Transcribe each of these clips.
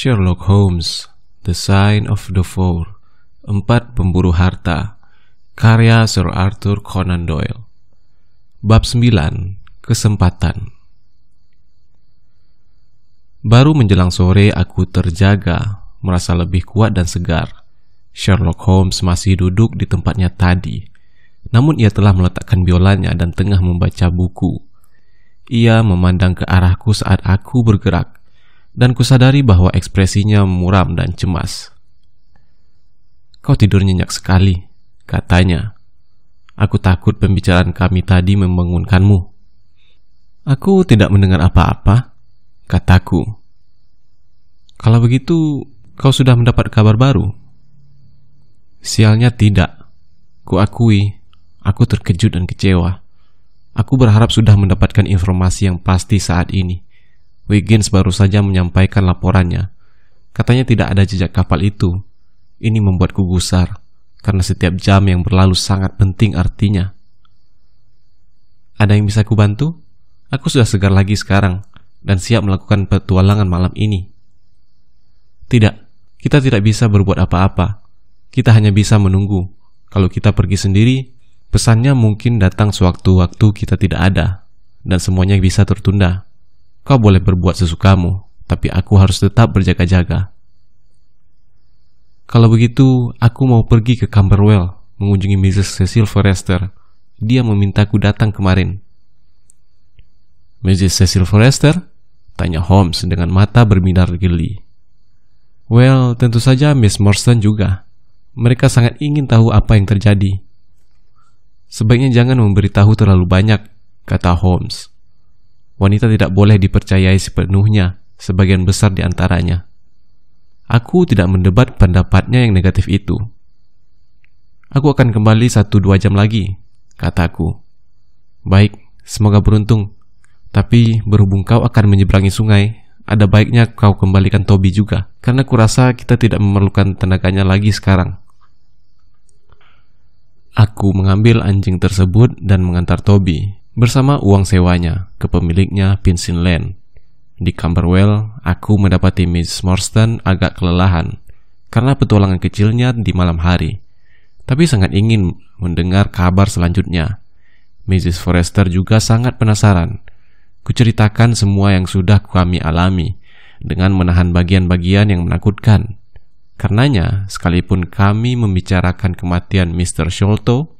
Sherlock Holmes, The Sign of the Four, Empat Pemburu Harta, karya Sir Arthur Conan Doyle. Bab 9, Kesempatan Baru menjelang sore aku terjaga, merasa lebih kuat dan segar. Sherlock Holmes masih duduk di tempatnya tadi, namun ia telah meletakkan biolanya dan tengah membaca buku. Ia memandang ke arahku saat aku bergerak dan kusadari bahwa ekspresinya muram dan cemas. Kau tidur nyenyak sekali, katanya. Aku takut pembicaraan kami tadi membangunkanmu. Aku tidak mendengar apa-apa, kataku. Kalau begitu, kau sudah mendapat kabar baru? Sialnya tidak. Kuakui, aku terkejut dan kecewa. Aku berharap sudah mendapatkan informasi yang pasti saat ini. Wiggins baru saja menyampaikan laporannya. Katanya tidak ada jejak kapal itu. Ini membuatku gusar, karena setiap jam yang berlalu sangat penting artinya. Ada yang bisa kubantu? Aku sudah segar lagi sekarang, dan siap melakukan petualangan malam ini. Tidak, kita tidak bisa berbuat apa-apa. Kita hanya bisa menunggu. Kalau kita pergi sendiri, pesannya mungkin datang sewaktu-waktu kita tidak ada, dan semuanya bisa tertunda. Kau boleh berbuat sesukamu, tapi aku harus tetap berjaga-jaga. Kalau begitu, aku mau pergi ke Camberwell mengunjungi Mrs. Cecil Forrester. Dia memintaku datang kemarin. Mrs. Cecil Forrester? Tanya Holmes dengan mata berminar geli. Well, tentu saja Miss Morstan juga. Mereka sangat ingin tahu apa yang terjadi. Sebaiknya jangan memberitahu terlalu banyak, kata Holmes wanita tidak boleh dipercayai sepenuhnya, sebagian besar di antaranya. Aku tidak mendebat pendapatnya yang negatif itu. Aku akan kembali satu dua jam lagi, kataku. Baik, semoga beruntung. Tapi berhubung kau akan menyeberangi sungai, ada baiknya kau kembalikan Toby juga, karena kurasa kita tidak memerlukan tenaganya lagi sekarang. Aku mengambil anjing tersebut dan mengantar Toby bersama uang sewanya ke pemiliknya Vincent Land. Di Camberwell, aku mendapati Miss Morstan agak kelelahan karena petualangan kecilnya di malam hari, tapi sangat ingin mendengar kabar selanjutnya. Mrs. Forrester juga sangat penasaran. Kuceritakan semua yang sudah kami alami dengan menahan bagian-bagian yang menakutkan. Karenanya, sekalipun kami membicarakan kematian Mr. Sholto,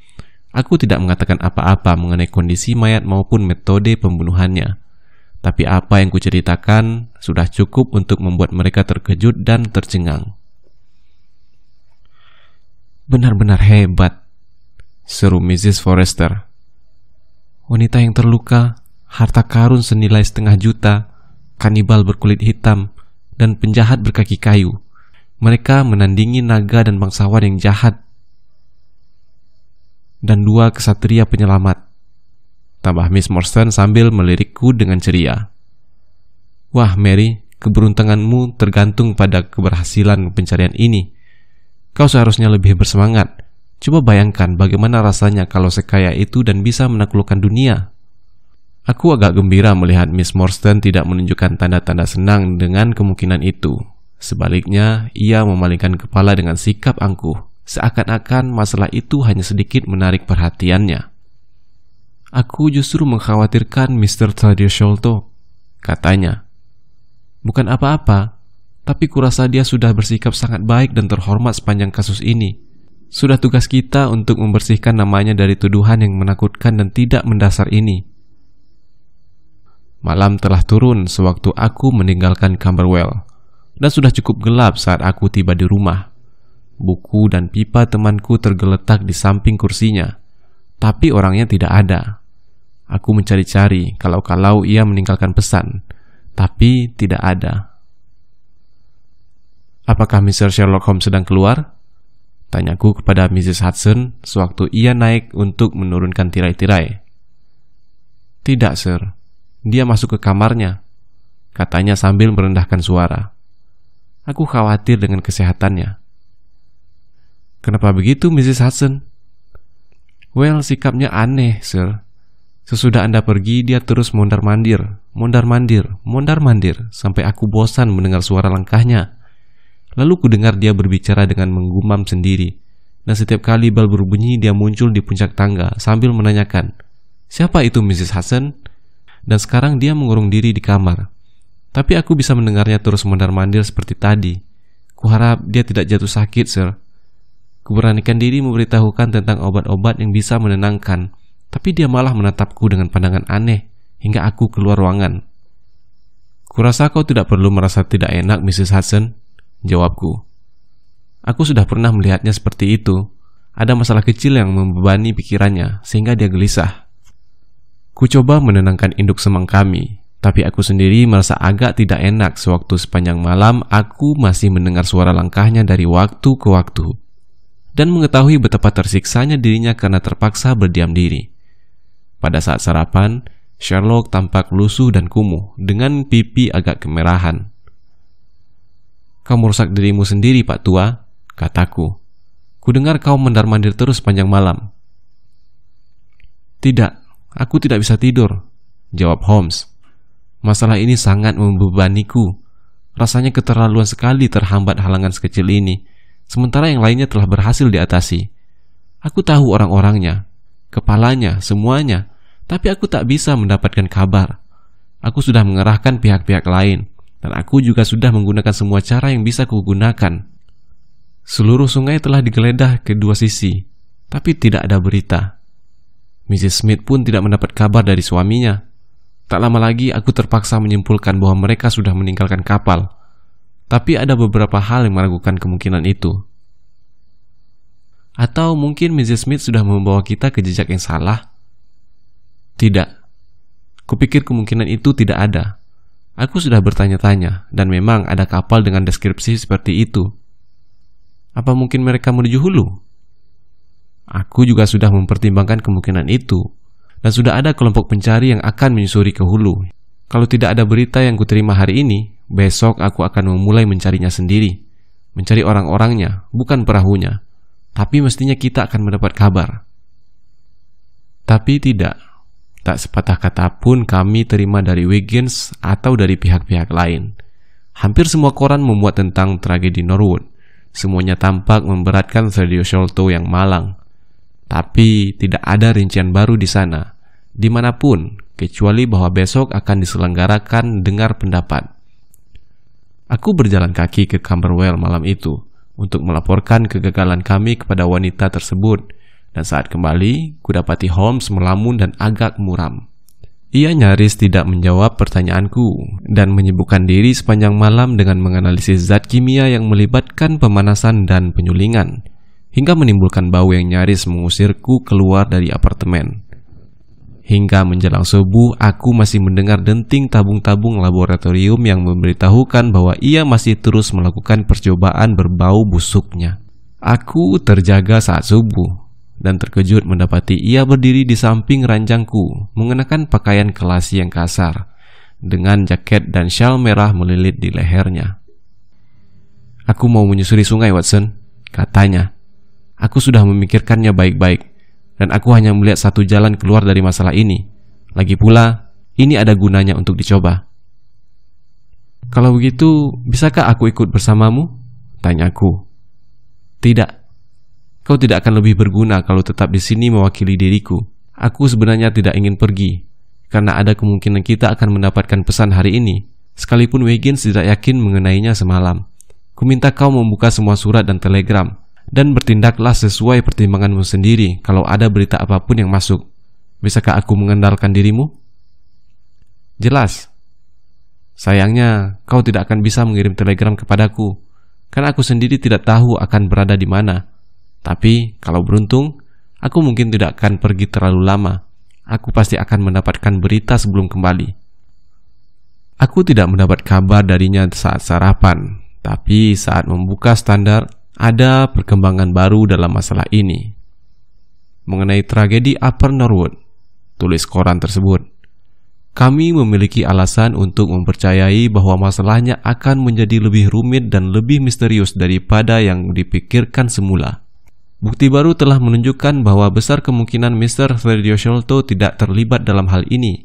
Aku tidak mengatakan apa-apa mengenai kondisi mayat maupun metode pembunuhannya. Tapi apa yang kuceritakan sudah cukup untuk membuat mereka terkejut dan tercengang. Benar-benar hebat, seru Mrs. Forrester. Wanita yang terluka, harta karun senilai setengah juta, kanibal berkulit hitam, dan penjahat berkaki kayu. Mereka menandingi naga dan bangsawan yang jahat dan dua kesatria penyelamat. Tambah Miss Morstan sambil melirikku dengan ceria. Wah, Mary, keberuntunganmu tergantung pada keberhasilan pencarian ini. Kau seharusnya lebih bersemangat. Coba bayangkan bagaimana rasanya kalau sekaya itu dan bisa menaklukkan dunia. Aku agak gembira melihat Miss Morstan tidak menunjukkan tanda-tanda senang dengan kemungkinan itu. Sebaliknya, ia memalingkan kepala dengan sikap angkuh seakan-akan masalah itu hanya sedikit menarik perhatiannya. Aku justru mengkhawatirkan Mr. Tadir Sholto, katanya. Bukan apa-apa, tapi kurasa dia sudah bersikap sangat baik dan terhormat sepanjang kasus ini. Sudah tugas kita untuk membersihkan namanya dari tuduhan yang menakutkan dan tidak mendasar ini. Malam telah turun sewaktu aku meninggalkan Camberwell, dan sudah cukup gelap saat aku tiba di rumah. Buku dan pipa temanku tergeletak di samping kursinya, tapi orangnya tidak ada. Aku mencari-cari kalau-kalau ia meninggalkan pesan, tapi tidak ada. Apakah Mr. Sherlock Holmes sedang keluar? Tanyaku kepada Mrs. Hudson sewaktu ia naik untuk menurunkan tirai-tirai. Tidak, sir. Dia masuk ke kamarnya, katanya sambil merendahkan suara. Aku khawatir dengan kesehatannya. Kenapa begitu, Mrs. Hudson? Well, sikapnya aneh, sir. Sesudah Anda pergi, dia terus mondar-mandir, mondar-mandir, mondar-mandir, sampai aku bosan mendengar suara langkahnya. Lalu ku dengar dia berbicara dengan menggumam sendiri. Dan setiap kali bal berbunyi, dia muncul di puncak tangga sambil menanyakan, Siapa itu Mrs. Hudson? Dan sekarang dia mengurung diri di kamar. Tapi aku bisa mendengarnya terus mondar-mandir seperti tadi. Kuharap dia tidak jatuh sakit, sir. Kuberanikan diri memberitahukan tentang obat-obat yang bisa menenangkan, tapi dia malah menatapku dengan pandangan aneh hingga aku keluar ruangan. Kurasa kau tidak perlu merasa tidak enak, Mrs. Hudson, jawabku. Aku sudah pernah melihatnya seperti itu. Ada masalah kecil yang membebani pikirannya, sehingga dia gelisah. Ku coba menenangkan induk semang kami, tapi aku sendiri merasa agak tidak enak sewaktu sepanjang malam aku masih mendengar suara langkahnya dari waktu ke waktu dan mengetahui betapa tersiksanya dirinya karena terpaksa berdiam diri. Pada saat sarapan, Sherlock tampak lusuh dan kumuh dengan pipi agak kemerahan. Kau merusak dirimu sendiri, Pak Tua, kataku. Kudengar kau mendar-mandir terus panjang malam. Tidak, aku tidak bisa tidur, jawab Holmes. Masalah ini sangat membebaniku. Rasanya keterlaluan sekali terhambat halangan sekecil ini sementara yang lainnya telah berhasil diatasi. Aku tahu orang-orangnya, kepalanya, semuanya, tapi aku tak bisa mendapatkan kabar. Aku sudah mengerahkan pihak-pihak lain, dan aku juga sudah menggunakan semua cara yang bisa kugunakan. Seluruh sungai telah digeledah kedua sisi, tapi tidak ada berita. Mrs. Smith pun tidak mendapat kabar dari suaminya. Tak lama lagi aku terpaksa menyimpulkan bahwa mereka sudah meninggalkan kapal tapi ada beberapa hal yang meragukan kemungkinan itu. Atau mungkin Mrs. Smith sudah membawa kita ke jejak yang salah? Tidak. Kupikir kemungkinan itu tidak ada. Aku sudah bertanya-tanya, dan memang ada kapal dengan deskripsi seperti itu. Apa mungkin mereka menuju hulu? Aku juga sudah mempertimbangkan kemungkinan itu, dan sudah ada kelompok pencari yang akan menyusuri ke hulu. Kalau tidak ada berita yang kuterima hari ini, Besok aku akan memulai mencarinya sendiri, mencari orang-orangnya, bukan perahunya. Tapi mestinya kita akan mendapat kabar. Tapi tidak, tak sepatah kata pun kami terima dari Wiggins atau dari pihak-pihak lain. Hampir semua koran memuat tentang tragedi Norwood. Semuanya tampak memberatkan Sergio Sholto yang malang. Tapi tidak ada rincian baru di sana, dimanapun, kecuali bahwa besok akan diselenggarakan dengar pendapat. Aku berjalan kaki ke Camberwell malam itu untuk melaporkan kegagalan kami kepada wanita tersebut, dan saat kembali, ku dapati Holmes melamun dan agak muram. Ia nyaris tidak menjawab pertanyaanku dan menyibukkan diri sepanjang malam dengan menganalisis zat kimia yang melibatkan pemanasan dan penyulingan, hingga menimbulkan bau yang nyaris mengusirku keluar dari apartemen. Hingga menjelang subuh, aku masih mendengar denting tabung-tabung laboratorium yang memberitahukan bahwa ia masih terus melakukan percobaan berbau busuknya. Aku terjaga saat subuh dan terkejut mendapati ia berdiri di samping ranjangku, mengenakan pakaian kelasi yang kasar, dengan jaket dan shawl merah melilit di lehernya. Aku mau menyusuri sungai, Watson, katanya. Aku sudah memikirkannya baik-baik dan aku hanya melihat satu jalan keluar dari masalah ini. Lagi pula, ini ada gunanya untuk dicoba. Kalau begitu, bisakah aku ikut bersamamu? tanya aku. Tidak. Kau tidak akan lebih berguna kalau tetap di sini mewakili diriku. Aku sebenarnya tidak ingin pergi, karena ada kemungkinan kita akan mendapatkan pesan hari ini, sekalipun Wiggins tidak yakin mengenainya semalam. Kuminta kau membuka semua surat dan telegram, dan bertindaklah sesuai pertimbanganmu sendiri kalau ada berita apapun yang masuk. Bisakah aku mengendalikan dirimu? Jelas. Sayangnya, kau tidak akan bisa mengirim telegram kepadaku, karena aku sendiri tidak tahu akan berada di mana. Tapi, kalau beruntung, aku mungkin tidak akan pergi terlalu lama. Aku pasti akan mendapatkan berita sebelum kembali. Aku tidak mendapat kabar darinya saat sarapan, tapi saat membuka standar, ada perkembangan baru dalam masalah ini. Mengenai tragedi Upper Norwood, tulis koran tersebut, kami memiliki alasan untuk mempercayai bahwa masalahnya akan menjadi lebih rumit dan lebih misterius daripada yang dipikirkan semula. Bukti baru telah menunjukkan bahwa besar kemungkinan Mr. Sholto tidak terlibat dalam hal ini.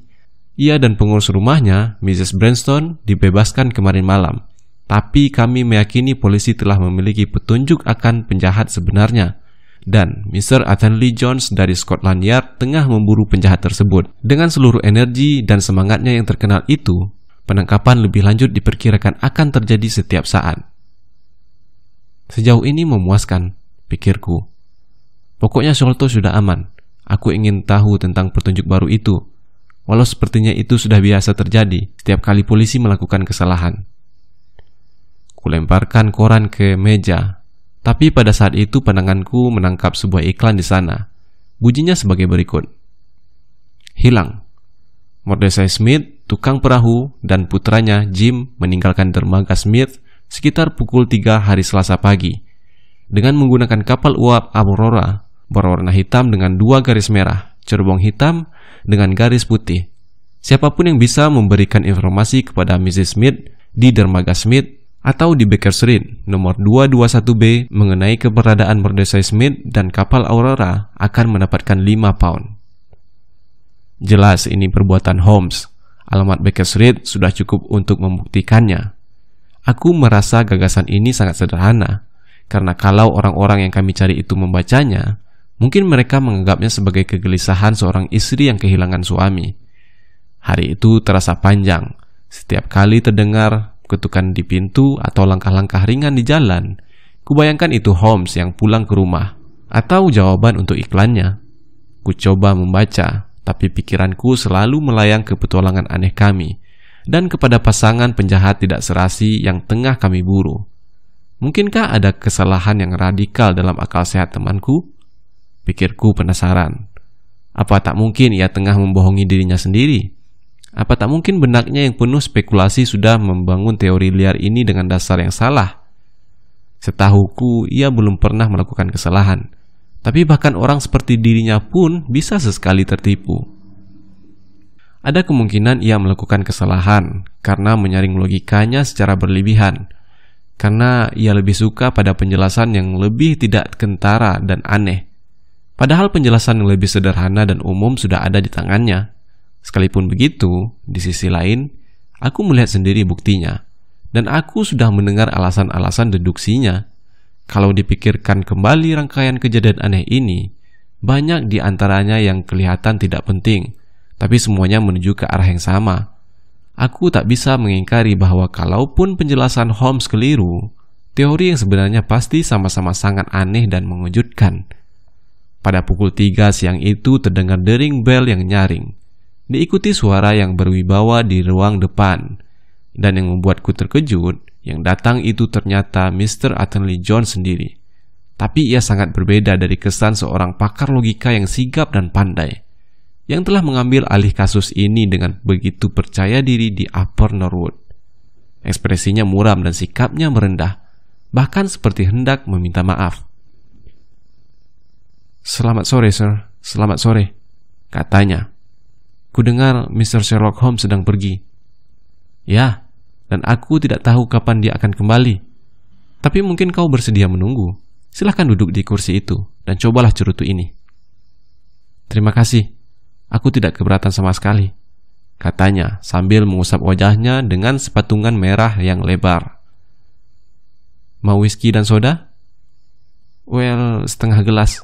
Ia dan pengurus rumahnya, Mrs. Branston, dibebaskan kemarin malam. Tapi kami meyakini polisi telah memiliki petunjuk akan penjahat sebenarnya. Dan Mr. Athenley Jones dari Scotland Yard tengah memburu penjahat tersebut. Dengan seluruh energi dan semangatnya yang terkenal itu, penangkapan lebih lanjut diperkirakan akan terjadi setiap saat. Sejauh ini memuaskan, pikirku. Pokoknya Sholto sudah aman. Aku ingin tahu tentang petunjuk baru itu. Walau sepertinya itu sudah biasa terjadi setiap kali polisi melakukan kesalahan. Kulemparkan koran ke meja. Tapi pada saat itu pandanganku menangkap sebuah iklan di sana. Bunyinya sebagai berikut. Hilang. Mordecai Smith, tukang perahu, dan putranya Jim meninggalkan dermaga Smith sekitar pukul 3 hari Selasa pagi dengan menggunakan kapal uap Aurora berwarna hitam dengan dua garis merah, cerbong hitam dengan garis putih. Siapapun yang bisa memberikan informasi kepada Mrs. Smith di dermaga Smith atau di Baker Street nomor 221B mengenai keberadaan Mordecai Smith dan kapal Aurora akan mendapatkan 5 pound. Jelas ini perbuatan Holmes. Alamat Baker Street sudah cukup untuk membuktikannya. Aku merasa gagasan ini sangat sederhana, karena kalau orang-orang yang kami cari itu membacanya, mungkin mereka menganggapnya sebagai kegelisahan seorang istri yang kehilangan suami. Hari itu terasa panjang, setiap kali terdengar ketukan di pintu atau langkah-langkah ringan di jalan. Kubayangkan itu Holmes yang pulang ke rumah, atau jawaban untuk iklannya. Kucoba membaca, tapi pikiranku selalu melayang ke petualangan aneh kami, dan kepada pasangan penjahat tidak serasi yang tengah kami buru. Mungkinkah ada kesalahan yang radikal dalam akal sehat temanku? Pikirku penasaran. Apa tak mungkin ia tengah membohongi dirinya sendiri? Apa tak mungkin benaknya yang penuh spekulasi sudah membangun teori liar ini dengan dasar yang salah? Setahuku, ia belum pernah melakukan kesalahan. Tapi bahkan orang seperti dirinya pun bisa sesekali tertipu. Ada kemungkinan ia melakukan kesalahan karena menyaring logikanya secara berlebihan. Karena ia lebih suka pada penjelasan yang lebih tidak kentara dan aneh. Padahal penjelasan yang lebih sederhana dan umum sudah ada di tangannya. Sekalipun begitu, di sisi lain, aku melihat sendiri buktinya, dan aku sudah mendengar alasan-alasan deduksinya. Kalau dipikirkan kembali rangkaian kejadian aneh ini, banyak di antaranya yang kelihatan tidak penting, tapi semuanya menuju ke arah yang sama. Aku tak bisa mengingkari bahwa kalaupun penjelasan Holmes keliru, teori yang sebenarnya pasti sama-sama sangat aneh dan mengejutkan. Pada pukul tiga siang itu terdengar dering bel yang nyaring diikuti suara yang berwibawa di ruang depan. Dan yang membuatku terkejut, yang datang itu ternyata Mr. Attenley John sendiri. Tapi ia sangat berbeda dari kesan seorang pakar logika yang sigap dan pandai, yang telah mengambil alih kasus ini dengan begitu percaya diri di Upper Norwood. Ekspresinya muram dan sikapnya merendah, bahkan seperti hendak meminta maaf. Selamat sore, sir. Selamat sore, katanya Kudengar Mr. Sherlock Holmes sedang pergi. Ya, dan aku tidak tahu kapan dia akan kembali. Tapi mungkin kau bersedia menunggu. Silahkan duduk di kursi itu dan cobalah cerutu ini. Terima kasih. Aku tidak keberatan sama sekali. Katanya sambil mengusap wajahnya dengan sepatungan merah yang lebar. Mau whisky dan soda? Well, setengah gelas.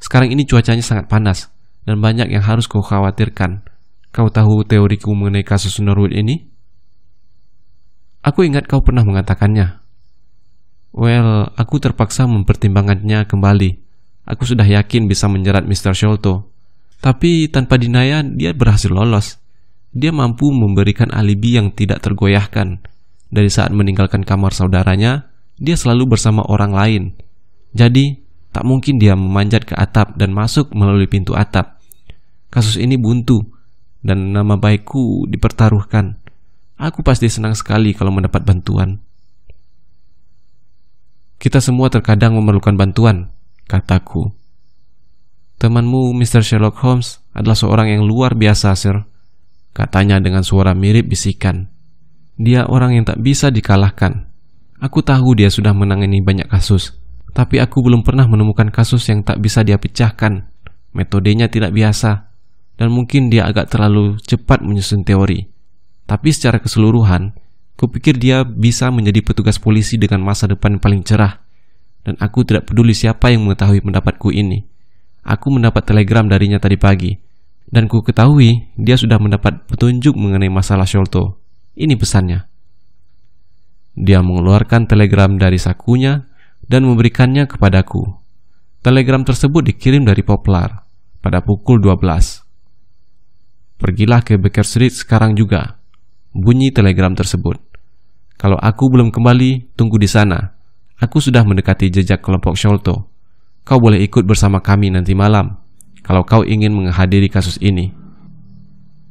Sekarang ini cuacanya sangat panas dan banyak yang harus kau khawatirkan. Kau tahu teoriku mengenai kasus Norwood ini? Aku ingat kau pernah mengatakannya. Well, aku terpaksa mempertimbangkannya kembali. Aku sudah yakin bisa menjerat Mr. Sholto. Tapi tanpa dinaya, dia berhasil lolos. Dia mampu memberikan alibi yang tidak tergoyahkan. Dari saat meninggalkan kamar saudaranya, dia selalu bersama orang lain. Jadi, tak mungkin dia memanjat ke atap dan masuk melalui pintu atap. Kasus ini buntu dan nama baikku dipertaruhkan. Aku pasti senang sekali kalau mendapat bantuan. Kita semua terkadang memerlukan bantuan, kataku. Temanmu, Mr. Sherlock Holmes, adalah seorang yang luar biasa, Sir. Katanya dengan suara mirip bisikan. Dia orang yang tak bisa dikalahkan. Aku tahu dia sudah menangani banyak kasus, tapi aku belum pernah menemukan kasus yang tak bisa dia pecahkan. Metodenya tidak biasa, dan mungkin dia agak terlalu cepat menyusun teori. Tapi secara keseluruhan, kupikir dia bisa menjadi petugas polisi dengan masa depan yang paling cerah. Dan aku tidak peduli siapa yang mengetahui pendapatku ini. Aku mendapat telegram darinya tadi pagi. Dan ku ketahui dia sudah mendapat petunjuk mengenai masalah Sholto. Ini pesannya. Dia mengeluarkan telegram dari sakunya dan memberikannya kepadaku. Telegram tersebut dikirim dari Poplar pada pukul 12 Pergilah ke Baker Street sekarang juga. Bunyi telegram tersebut. Kalau aku belum kembali, tunggu di sana. Aku sudah mendekati jejak kelompok Sholto. Kau boleh ikut bersama kami nanti malam, kalau kau ingin menghadiri kasus ini.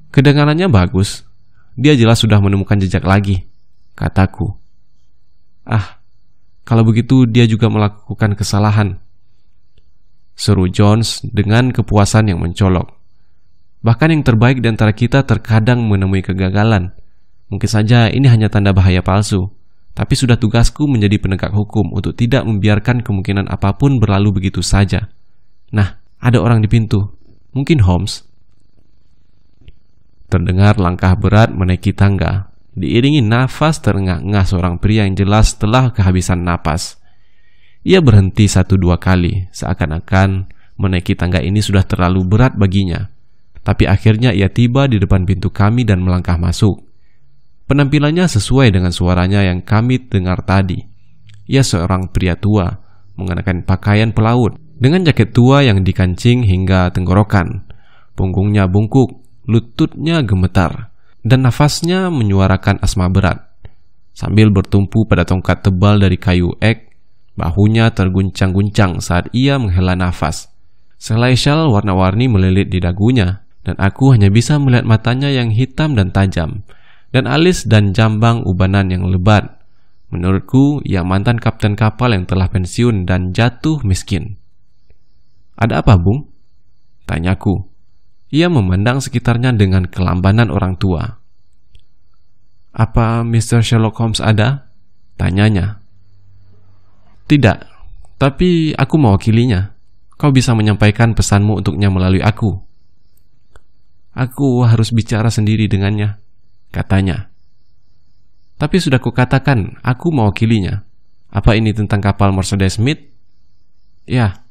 Kedengarannya bagus. Dia jelas sudah menemukan jejak lagi, kataku. Ah, kalau begitu dia juga melakukan kesalahan. Seru Jones dengan kepuasan yang mencolok. Bahkan yang terbaik di antara kita terkadang menemui kegagalan. Mungkin saja ini hanya tanda bahaya palsu, tapi sudah tugasku menjadi penegak hukum untuk tidak membiarkan kemungkinan apapun berlalu begitu saja. Nah, ada orang di pintu. Mungkin Holmes. Terdengar langkah berat menaiki tangga, diiringi nafas terengah-engah seorang pria yang jelas telah kehabisan napas. Ia berhenti satu dua kali, seakan-akan menaiki tangga ini sudah terlalu berat baginya tapi akhirnya ia tiba di depan pintu kami dan melangkah masuk. Penampilannya sesuai dengan suaranya yang kami dengar tadi. Ia seorang pria tua, mengenakan pakaian pelaut, dengan jaket tua yang dikancing hingga tenggorokan. Punggungnya bungkuk, lututnya gemetar, dan nafasnya menyuarakan asma berat. Sambil bertumpu pada tongkat tebal dari kayu ek, bahunya terguncang-guncang saat ia menghela nafas. Selai shawl warna-warni melilit di dagunya dan aku hanya bisa melihat matanya yang hitam dan tajam, dan alis dan jambang ubanan yang lebat. Menurutku, ia mantan kapten kapal yang telah pensiun dan jatuh miskin. Ada apa, Bung? Tanyaku. Ia memandang sekitarnya dengan kelambanan orang tua. Apa Mr. Sherlock Holmes ada? Tanyanya. Tidak, tapi aku mewakilinya. Kau bisa menyampaikan pesanmu untuknya melalui aku, Aku harus bicara sendiri dengannya, katanya. Tapi sudah kukatakan, aku mewakilinya. Apa ini tentang kapal Mercedes Smith? Ya,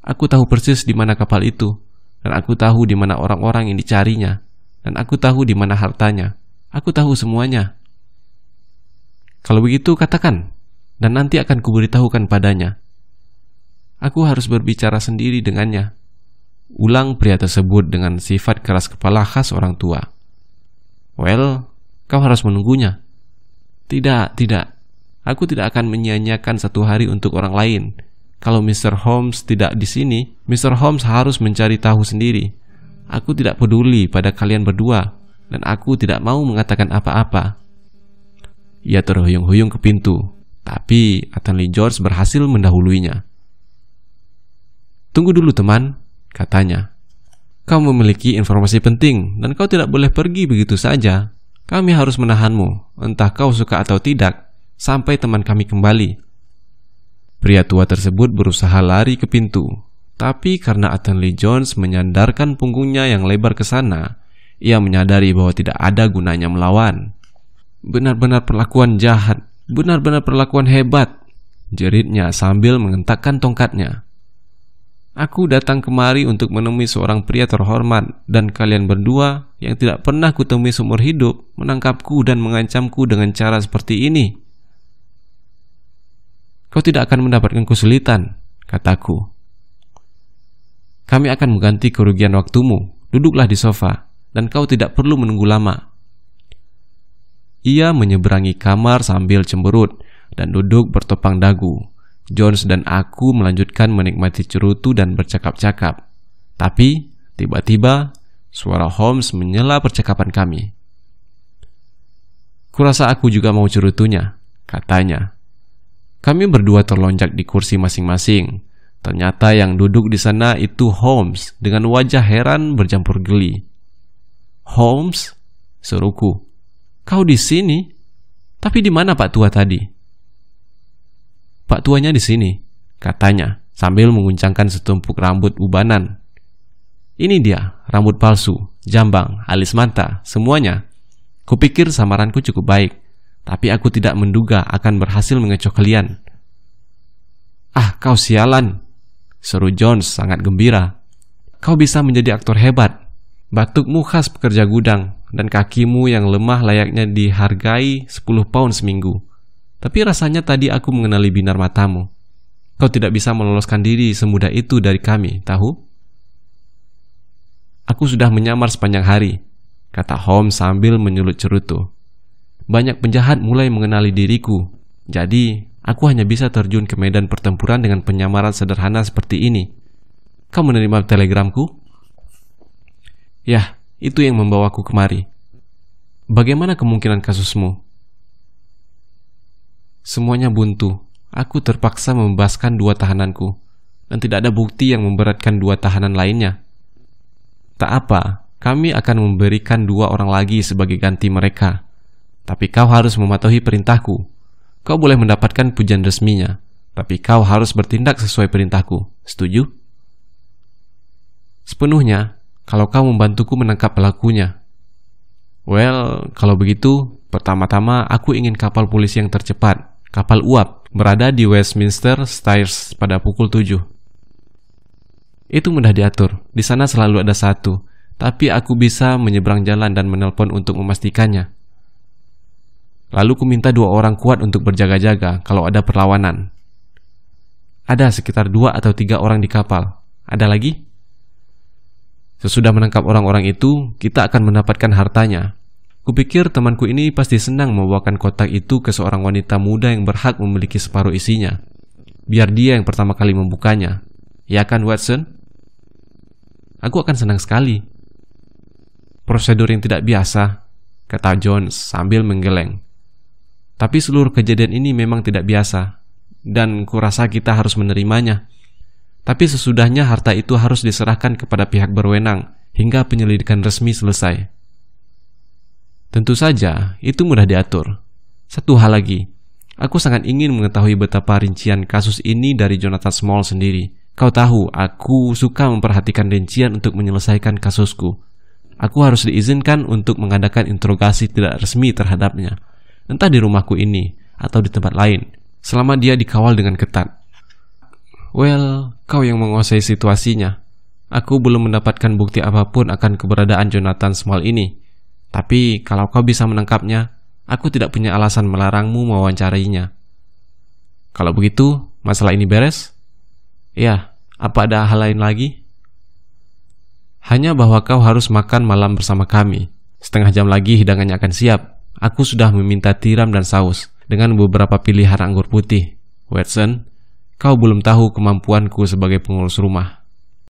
aku tahu persis di mana kapal itu, dan aku tahu di mana orang-orang yang dicarinya, dan aku tahu di mana hartanya. Aku tahu semuanya. Kalau begitu, katakan, dan nanti akan kuberitahukan padanya. Aku harus berbicara sendiri dengannya ulang pria tersebut dengan sifat keras kepala khas orang tua. Well, kau harus menunggunya. Tidak, tidak. Aku tidak akan menyia-nyiakan satu hari untuk orang lain. Kalau Mr. Holmes tidak di sini, Mr. Holmes harus mencari tahu sendiri. Aku tidak peduli pada kalian berdua, dan aku tidak mau mengatakan apa-apa. Ia terhuyung-huyung ke pintu, tapi Attorney George berhasil mendahuluinya. Tunggu dulu teman, Katanya, kau memiliki informasi penting dan kau tidak boleh pergi begitu saja. Kami harus menahanmu, entah kau suka atau tidak, sampai teman kami kembali. Pria tua tersebut berusaha lari ke pintu, tapi karena Atten Lee Jones menyandarkan punggungnya yang lebar ke sana, ia menyadari bahwa tidak ada gunanya melawan. Benar-benar perlakuan jahat, benar-benar perlakuan hebat, jeritnya sambil mengentakkan tongkatnya. Aku datang kemari untuk menemui seorang pria terhormat dan kalian berdua yang tidak pernah kutemui seumur hidup menangkapku dan mengancamku dengan cara seperti ini. Kau tidak akan mendapatkan kesulitan, kataku. Kami akan mengganti kerugian waktumu. Duduklah di sofa dan kau tidak perlu menunggu lama. Ia menyeberangi kamar sambil cemberut dan duduk bertopang dagu Jones dan aku melanjutkan menikmati cerutu dan bercakap-cakap. Tapi, tiba-tiba, suara Holmes menyela percakapan kami. Kurasa aku juga mau cerutunya, katanya. Kami berdua terlonjak di kursi masing-masing. Ternyata yang duduk di sana itu Holmes dengan wajah heran bercampur geli. Holmes, seruku. Kau di sini? Tapi di mana Pak Tua tadi? Pak tuanya di sini, katanya sambil menguncangkan setumpuk rambut ubanan. Ini dia, rambut palsu, jambang, alis mata, semuanya. Kupikir samaranku cukup baik, tapi aku tidak menduga akan berhasil mengecoh kalian. Ah, kau sialan, seru Jones sangat gembira. Kau bisa menjadi aktor hebat. Batukmu khas pekerja gudang, dan kakimu yang lemah layaknya dihargai 10 pound seminggu. Tapi rasanya tadi aku mengenali binar matamu. Kau tidak bisa meloloskan diri semudah itu dari kami, tahu? Aku sudah menyamar sepanjang hari, kata Holmes sambil menyulut cerutu. Banyak penjahat mulai mengenali diriku, jadi aku hanya bisa terjun ke medan pertempuran dengan penyamaran sederhana seperti ini. Kau menerima telegramku? Yah, itu yang membawaku kemari. Bagaimana kemungkinan kasusmu? Semuanya buntu. Aku terpaksa membebaskan dua tahananku, dan tidak ada bukti yang memberatkan dua tahanan lainnya. Tak apa, kami akan memberikan dua orang lagi sebagai ganti mereka. Tapi kau harus mematuhi perintahku. Kau boleh mendapatkan pujian resminya, tapi kau harus bertindak sesuai perintahku. Setuju? Sepenuhnya, kalau kau membantuku menangkap pelakunya. Well, kalau begitu, pertama-tama aku ingin kapal polisi yang tercepat kapal uap berada di Westminster Stairs pada pukul 7. Itu mudah diatur, di sana selalu ada satu, tapi aku bisa menyeberang jalan dan menelpon untuk memastikannya. Lalu ku minta dua orang kuat untuk berjaga-jaga kalau ada perlawanan. Ada sekitar dua atau tiga orang di kapal. Ada lagi? Sesudah menangkap orang-orang itu, kita akan mendapatkan hartanya, Kupikir temanku ini pasti senang membawakan kotak itu ke seorang wanita muda yang berhak memiliki separuh isinya. Biar dia yang pertama kali membukanya. Ya kan, Watson? Aku akan senang sekali. Prosedur yang tidak biasa, kata Jones sambil menggeleng. Tapi seluruh kejadian ini memang tidak biasa, dan kurasa kita harus menerimanya. Tapi sesudahnya harta itu harus diserahkan kepada pihak berwenang hingga penyelidikan resmi selesai. Tentu saja, itu mudah diatur. Satu hal lagi, aku sangat ingin mengetahui betapa rincian kasus ini dari Jonathan Small sendiri. Kau tahu, aku suka memperhatikan rincian untuk menyelesaikan kasusku. Aku harus diizinkan untuk mengadakan interogasi tidak resmi terhadapnya, entah di rumahku ini atau di tempat lain, selama dia dikawal dengan ketat. Well, kau yang menguasai situasinya. Aku belum mendapatkan bukti apapun akan keberadaan Jonathan Small ini tapi kalau kau bisa menangkapnya, aku tidak punya alasan melarangmu mewawancarainya. Kalau begitu, masalah ini beres? Ya, apa ada hal lain lagi? Hanya bahwa kau harus makan malam bersama kami. Setengah jam lagi hidangannya akan siap. Aku sudah meminta tiram dan saus dengan beberapa pilihan anggur putih. Watson, kau belum tahu kemampuanku sebagai pengurus rumah.